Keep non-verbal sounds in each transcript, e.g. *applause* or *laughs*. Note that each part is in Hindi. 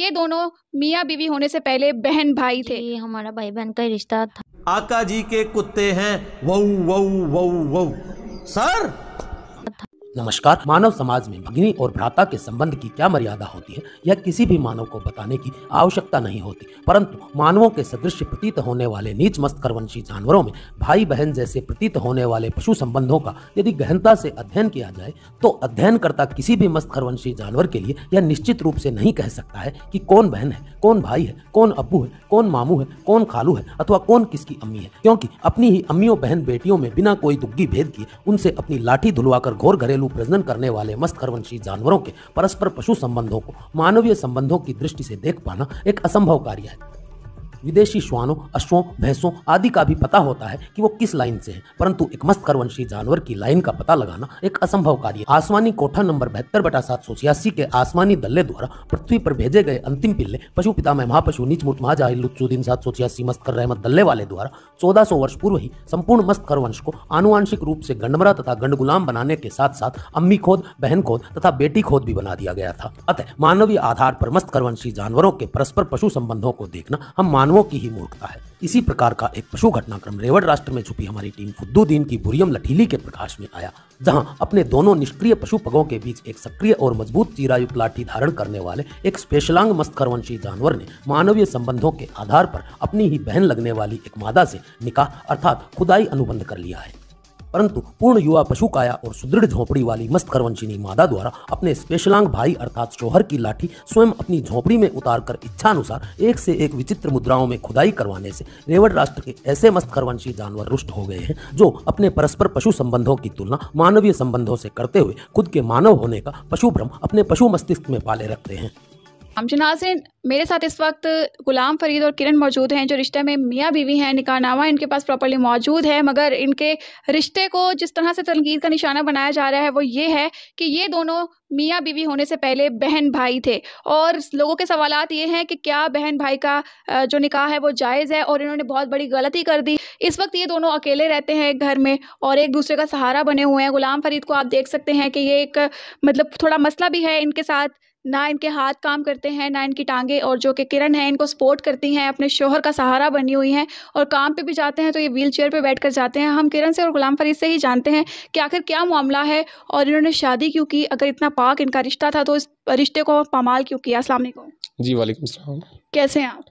ये दोनों मियाँ बीवी होने से पहले बहन भाई थे ये हमारा भाई बहन का रिश्ता था आका जी के कुत्ते हैं वो वो वो वो सर नमस्कार मानव समाज में भगिनी और भ्राता के संबंध की क्या मर्यादा होती है यह किसी भी मानव को बताने की आवश्यकता नहीं होती परंतु मानवों के सदृश प्रतीत होने वाले नीच मस्त करवंशी जानवरों में भाई बहन जैसे प्रतीत होने वाले पशु संबंधों का यदि गहनता से अध्ययन किया जाए तो अध्ययनकर्ता किसी भी मस्त करवंशी जानवर के लिए यह निश्चित रूप से नहीं कह सकता है कि कौन बहन है कौन भाई है कौन अबू है कौन मामू है कौन खालू है अथवा कौन किसकी अम्मी है क्योंकि अपनी ही अम्मियों बहन बेटियों में बिना कोई दुग्गी भेद किए उनसे अपनी लाठी धुलवा घोर घरेलू घरेलू प्रजनन करने वाले मस्त जानवरों के परस्पर पशु संबंधों को मानवीय संबंधों की दृष्टि से देख पाना एक असंभव कार्य है विदेशी श्वानों अश्वों भैंसों आदि का भी पता होता है कि वो किस लाइन से है परंतु एक मस्त करवंशी जानवर की लाइन का पता लगाना एक असंभव कार्य आसमानी कोठा नंबर बहत्तर बटा सात के आसमानी दल्ले द्वारा पृथ्वी पर भेजे गए अंतिम पिल्ले पशु पिता में महापशु निचमुट महाजाहिलुद्दीन सात सौ छियासी मस्कर रहमत दल्ले वाले द्वारा चौदह सौ वर्ष पूर्व ही संपूर्ण मस्त वंश को आनुवांशिक रूप से गंडमरा तथा गुलाम बनाने के साथ साथ अम्मी खोद बहन खोद तथा बेटी खोद भी बना दिया गया था अतः मानवीय आधार पर मस्त करवंशी जानवरों के परस्पर पशु संबंधों को देखना हम मानव मानवों की ही मूर्खता है इसी प्रकार का एक पशु घटनाक्रम रेवड़ राष्ट्र में छुपी हमारी टीम फुद्दुद्दीन की बुरियम लठीली के प्रकाश में आया जहां अपने दोनों निष्क्रिय पशु पगों के बीच एक सक्रिय और मजबूत चीरायुक्त लाठी धारण करने वाले एक स्पेशलांग मस्खरवंशी जानवर ने मानवीय संबंधों के आधार पर अपनी ही बहन लगने वाली एक मादा से निकाह अर्थात खुदाई अनुबंध कर लिया है परंतु पूर्ण युवा पशु काया और सुदृढ़ झोंपड़ी वाली मस्त करवंशिनी मादा द्वारा अपने स्पेशलांग भाई अर्थात शोहर की लाठी स्वयं अपनी झोंपड़ी में उतार कर इच्छानुसार एक से एक विचित्र मुद्राओं में खुदाई करवाने से रेवड़ राष्ट्र के ऐसे मस्त करवंशी जानवर रुष्ट हो गए हैं जो अपने परस्पर पशु संबंधों की तुलना मानवीय संबंधों से करते हुए खुद के मानव होने का पशु भ्रम अपने पशु मस्तिष्क में पाले रखते हैं हमचन नाजरीन मेरे साथ इस वक्त गुलाम फरीद और किरण मौजूद हैं जो रिश्ते में मियाँ बीवी हैं निकाहनामा इनके पास प्रॉपरली मौजूद है मगर इनके रिश्ते को जिस तरह से तनकीद का निशाना बनाया जा रहा है वो ये है कि ये दोनों मियाँ बीवी होने से पहले बहन भाई थे और लोगों के सवाल ये हैं कि क्या बहन भाई का जो निकाह है वो जायज़ है और इन्होंने बहुत बड़ी गलती कर दी इस वक्त ये दोनों अकेले रहते हैं एक घर में और एक दूसरे का सहारा बने हुए हैं गुलाम फरीद को आप देख सकते हैं कि ये एक मतलब थोड़ा मसला भी है इनके साथ ना इनके हाथ काम करते हैं ना इनकी टांगे और जो कि किरण है इनको सपोर्ट करती हैं अपने शोहर का सहारा बनी हुई हैं और काम पे भी जाते हैं तो ये व्हील चेयर पर बैठ कर जाते हैं हम किरण से और गुलाम फरीद से ही जानते हैं कि आखिर क्या मामला है और इन्होंने शादी क्यों की अगर इतना पाक इनका रिश्ता था तो इस रिश्ते को पामाल क्यों किया असल जी वालेकुम कैसे हैं आप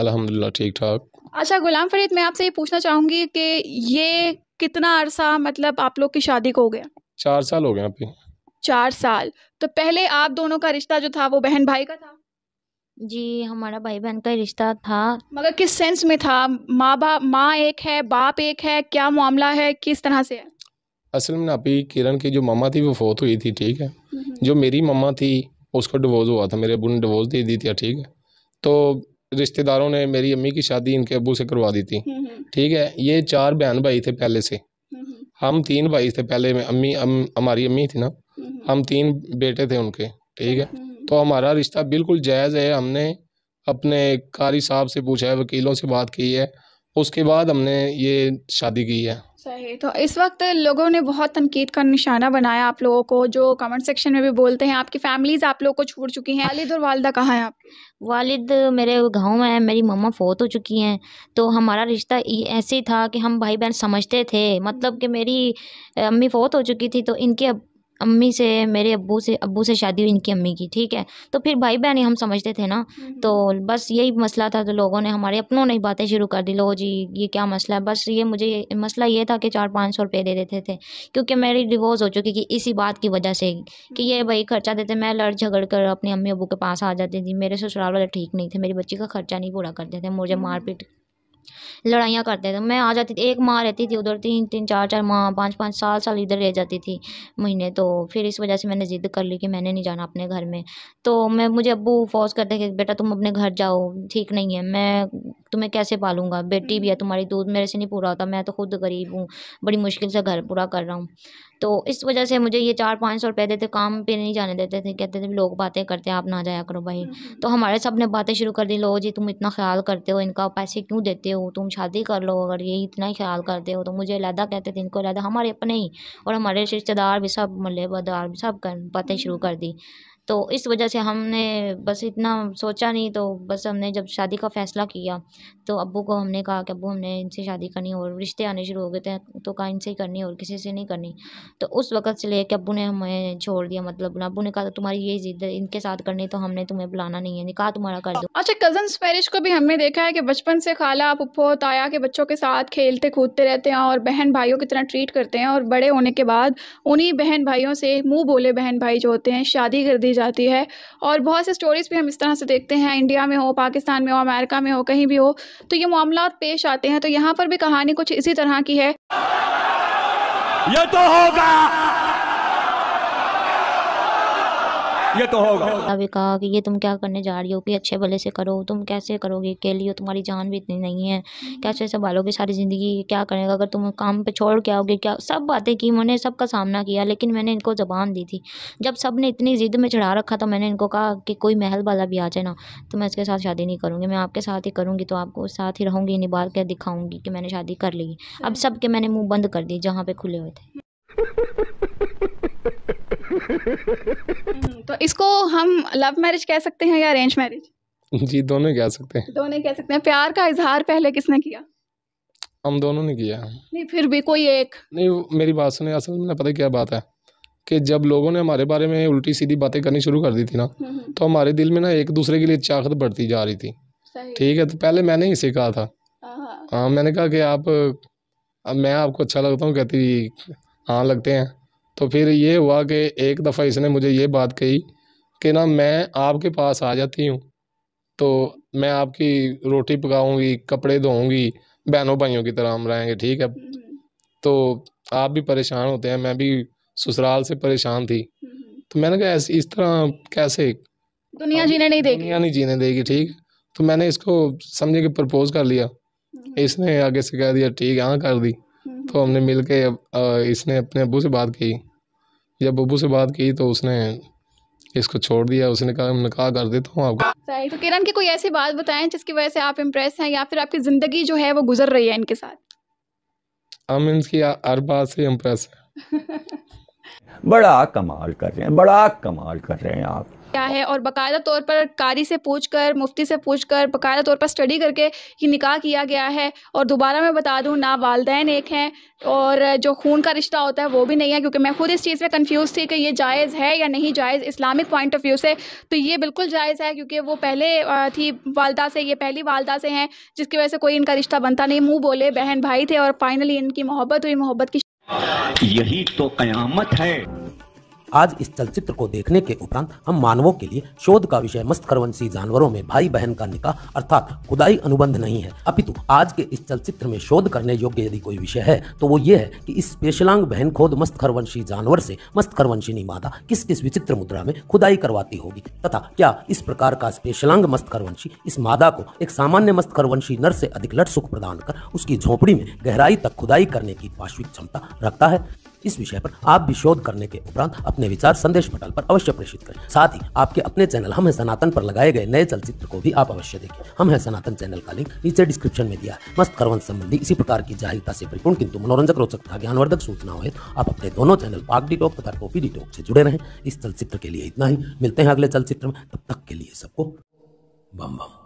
अलहमदिल्ला ठीक ठाक अच्छा गुलाम फरीद मैं आपसे ये पूछना चाहूँगी कि ये कितना अरसा मतलब आप लोग की शादी को हो गया चार साल हो गए चार साल तो पहले आप दोनों का रिश्ता जो था वो बहन भाई का था जी हमारा भाई बहन का रिश्ता था मगर किस सेंस में था माँ बाप माँ एक है बाप एक है क्या मामला है किस तरह से है असल में अभी किरण की जो मामा थी वो फोत हुई थी ठीक है जो मेरी मम्मा थी उसका डिवोर्स हुआ था मेरे अबू ने डिवोर्स दे दी थी ठीक है तो रिश्तेदारों ने मेरी अम्मी की शादी इनके अबू से करवा दी थी हम्म, हम्म। ठीक है ये चार बहन भाई थे पहले से हम्म, हम तीन भाई थे पहले में अम्मी हमारी अम, अम्मी थी ना हम तीन बेटे थे उनके ठीक है हम्म, हम्म, हम्म। तो हमारा रिश्ता बिल्कुल जायज़ है हमने अपने कारी साहब से पूछा है वकीलों से बात की है उसके बाद हमने ये शादी की है सही तो इस वक्त लोगों ने बहुत तनकीद का निशाना बनाया आप लोगों को जो कमेंट सेक्शन में भी बोलते हैं आपकी फैमिलीज आप लोगों को छोड़ चुकी हैं वालिद और वालदा कहाँ हैं आप वालिद मेरे गांव में है मेरी मम्मा फोत हो चुकी हैं तो हमारा रिश्ता ऐसे ही था कि हम भाई बहन समझते थे मतलब कि मेरी अम्मी फोत हो चुकी थी तो इनके अम्मी से मेरे अब्बू से अब्बू से शादी हुई इनकी अम्मी की ठीक है तो फिर भाई बहन हम समझते थे ना हम्म। तो बस यही मसला था तो लोगों ने हमारे अपनों ने बातें शुरू कर दी लो जी ये क्या मसला है बस ये मुझे ये मसला ये था कि चार पाँच सौ रुपये दे देते थे क्योंकि मेरी डिवोर्स हो चुकी थी इसी बात की वजह से कि ये हम्म। भाई खर्चा देते मैं लड़ झगड़ कर अपनी अम्मी अबू के पास आ जाती थी मेरे ससुराल वाले ठीक नहीं थे मेरी बच्ची का खर्चा नहीं पूरा करते थे मुझे हम्म। मारपीट लड़ाइयाँ करते थे मैं आ जाती थी एक माँ रहती थी उधर तीन तीन चार चार माँ पाँच पाँच साल साल इधर रह जाती थी महीने तो फिर इस वजह से मैंने ज़िद कर ली कि मैंने नहीं जाना अपने घर में तो मैं मुझे अबू फ़ोर्स करते कि बेटा तुम अपने घर जाओ ठीक नहीं है मैं तुम्हें तो कैसे पालूंगा बेटी भी है हम्म। तुम्हारी दूध मेरे से नहीं पूरा होता मैं तो खुद गरीब हूँ बड़ी मुश्किल से घर पूरा कर रहा हूँ तो इस वजह से मुझे ये चार पाँच सौ रुपए देते काम पे नहीं जाने देते थे कहते थे लोग बातें करते हैं आप ना जाया करो भाई हम्म, हम्म। तो हमारे सब ने बातें शुरू कर दी लो जी तुम इतना ख्याल करते हो इनका पैसे क्यों देते हो तुम शादी कर लो अगर ये इतना ही ख्याल करते हो तो मुझे अलहदा कहते थे इनको लहदा हमारे अपने ही और हमारे रिश्तेदार भी सब मल्लेबदार भी सब बातें शुरू कर दी तो इस वजह से हमने बस इतना सोचा नहीं तो बस हमने जब शादी का फ़ैसला किया तो अबू को हमने कहा कि अबू हमने इनसे शादी करनी और रिश्ते आने शुरू हो गए थे तो कहा इनसे ही करनी और किसी से नहीं करनी तो उस वक़्त से लेकर अबू ने हमें छोड़ दिया मतलब अबू ने कहा तुम्हारी ये ज़िद इनके साथ करनी तो हमने तुम्हें बुलाना नहीं है कहा तुम्हारा कर दो अच्छा कज़न्स मैरिज को भी हमने देखा है कि बचपन से खाला पुप्पो ताया के बच्चों के साथ खेलते कूदते रहते हैं और बहन भाइयों की तरह ट्रीट करते हैं और बड़े होने के बाद उन्हीं बहन भाइयों से मुँह बोले बहन भाई जो होते हैं शादी कर दी जाती है और बहुत से स्टोरीज़ भी हम इस तरह से देखते हैं इंडिया में हो पाकिस्तान में हो अमेरिका में हो कहीं भी हो तो ये मामला पेश आते हैं तो यहाँ पर भी कहानी कुछ इसी तरह की है ये तो होगा ये तो होगा अभी कहा कि ये तुम क्या करने जा रही हो कि अच्छे भले से करो तुम कैसे करोगे अकेली हो तुम्हारी जान भी इतनी नहीं है कैसे संभालोगे सारी ज़िंदगी क्या करेगा अगर तुम काम पे छोड़ के आओगे क्या सब बातें की मैंने सबका सामना किया लेकिन मैंने इनको ज़बान दी थी जब सब ने इतनी ज़िद में चढ़ा रखा तो मैंने इनको कहा कि कोई महल वाला भी आ जाए ना तो मैं इसके साथ शादी नहीं करूँगी मैं आपके साथ ही करूँगी तो आपको साथ ही रहूँगी निभाल के दिखाऊँगी कि मैंने शादी कर ली अब हम्म। सब के मैंने मुँह बंद कर दी जहाँ पे खुले हुए थे *laughs* इसको हम लव मैरिज कह सकते हैं या अरेंज मैरिज *laughs* जी दोनों कह सकते हैं दोनों कह सकते हैं प्यार का इजहार पहले किसने किया हम दोनों ने किया नहीं फिर भी कोई एक नहीं मेरी बात सुनिए असल में पता क्या बात है कि जब लोगों ने हमारे बारे में उल्टी सीधी बातें करनी शुरू कर दी थी ना हम्म, हम्म। तो हमारे दिल में ना एक दूसरे के लिए चाहत बढ़ती जा रही थी ठीक है तो पहले मैंने ही कहा था हाँ मैंने कहा कि आप मैं आपको अच्छा लगता हूँ कहती हाँ लगते हैं तो फिर ये हुआ कि एक दफ़ा इसने मुझे ये बात कही कि ना मैं आपके पास आ जाती हूँ तो मैं आपकी रोटी पकाऊंगी कपड़े धोऊंगी बहनों भाइयों की तरह हम रहेंगे ठीक है तो आप भी परेशान होते हैं मैं भी ससुराल से परेशान थी तो मैंने कहा इस तरह कैसे दुनिया जीने नहीं देगी दुनिया नहीं जीने देगी ठीक तो मैंने इसको समझे कि प्रपोज़ कर लिया हम्म। इसने आगे से कह दिया ठीक हाँ कर दी तो हमने मिल के इसने अपने अबू से बात की जब अबू से बात की तो उसने इसको छोड़ दिया उसने कहा मैं निकाह कर देता हूँ आपको तो किरण की कोई ऐसी बात बताएं जिसकी वजह से आप इम्प्रेस हैं या फिर आपकी ज़िंदगी जो है वो गुजर रही है इनके साथ हम इनकी हर बात से इम्प्रेस हैं *laughs* बड़ा कमाल कर रहे हैं बड़ा कमाल कर रहे हैं आप क्या है और बाकायदा तौर पर कारी से पूछ कर मुफ्ती से पूछ कर बाकायदा तौर पर स्टडी करके ये निकाह किया गया है और दोबारा मैं बता दूँ ना वालदेन एक हैं और जो खून का रिश्ता होता है वो भी नहीं है क्योंकि मैं खुद इस चीज़ में कन्फ्यूज थी कि ये जायज़ है या नहीं जायज़ इस्लामिक पॉइंट ऑफ व्यू से तो ये बिल्कुल जायज़ है क्योंकि वो पहले थी वालदा से ये पहली वालदा से हैं जिसकी वजह से कोई इनका रिश्ता बनता नहीं मुँह बोले बहन भाई थे और फाइनली इनकी मोहब्बत हुई मोहब्बत की यही तो कयामत है आज इस चलचित्र को देखने के उपरांत हम मानवों के लिए शोध का विषय मस्तखरवंशी जानवरों में भाई बहन का निकाह अर्थात खुदाई अनुबंध नहीं है अपितु आज के इस चलचित्र में शोध करने योग्य यदि कोई विषय है तो वो ये है कि इस स्पेशलांग बहन खोद मस्तखरवंशी जानवर से खरवंशी माता किस किस विचित्र मुद्रा में खुदाई करवाती होगी तथा क्या इस प्रकार का मस्त खरवंशी इस मादा को एक सामान्य मस्तखरवंशी नर से अधिक लट सुख प्रदान कर उसकी झोपड़ी में गहराई तक खुदाई करने की पार्श्विक क्षमता रखता है इस विषय पर आप भी शोध करने के उपरांत अपने विचार संदेश पटल पर अवश्य प्रेषित करें साथ ही आपके अपने चैनल हम है सनातन पर लगाए गए नए चलचित्र को भी आप अवश्य देखें हम है सनातन चैनल का लिंक नीचे डिस्क्रिप्शन में दिया है मस्त करवन संबंधी इसी प्रकार की जाहिरता से परिपूर्ण किंतु मनोरंजक रोचक था ज्ञानवर्धक सूचना हेतु तो आप अपने दोनों चैनल पाक डी तथा कॉफी डी टॉक से जुड़े रहें इस चलचित्र के लिए इतना ही मिलते हैं अगले चलचित्र में तब तक के लिए सबको बम बम